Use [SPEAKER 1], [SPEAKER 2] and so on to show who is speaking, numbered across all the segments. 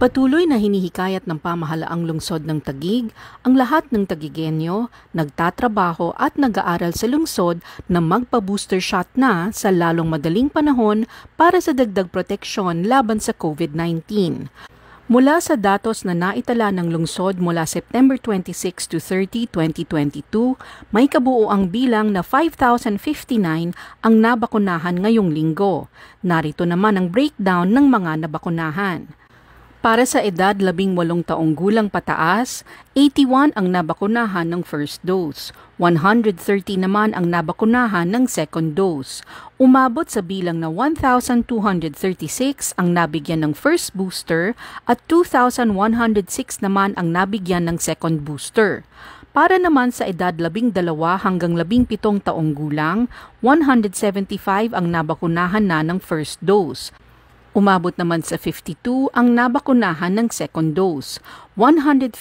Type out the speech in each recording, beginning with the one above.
[SPEAKER 1] Patuloy na hinihikayat ng pamahalaang lungsod ng Tagig ang lahat ng Tagigenyo, nagtatrabaho at nag-aaral sa lungsod na magpa-booster shot na sa lalong madaling panahon para sa dagdag proteksyon laban sa COVID-19. Mula sa datos na naitala ng lungsod mula September 26 to 30, 2022, may kabuo bilang na 5,059 ang nabakunahan ngayong linggo. Narito naman ang breakdown ng mga nabakunahan. Para sa edad 18 taong gulang pataas, 81 ang nabakunahan ng first dose, 130 naman ang nabakunahan ng second dose. Umabot sa bilang na 1,236 ang nabigyan ng first booster at 2,106 naman ang nabigyan ng second booster. Para naman sa edad 12 hanggang 17 taong gulang, 175 ang nabakunahan na ng first dose. Umabot naman sa 52 ang nabakunahan ng second dose. 154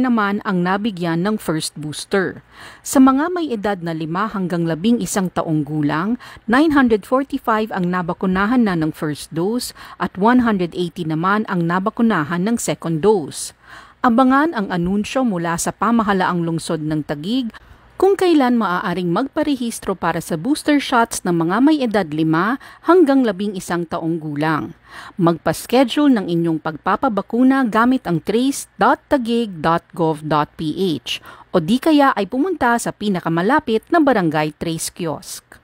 [SPEAKER 1] naman ang nabigyan ng first booster. Sa mga may edad na 5 hanggang 11 taong gulang, 945 ang nabakunahan na ng first dose at 180 naman ang nabakunahan ng second dose. Abangan ang anunsyo mula sa pamahalaang lungsod ng Tagig kung kailan maaaring magparehistro para sa booster shots ng mga may edad 5 hanggang 11 taong gulang. Magpa-schedule ng inyong pagpapabakuna gamit ang trace.tagig.gov.ph o di kaya ay pumunta sa pinakamalapit na barangay trace kiosk.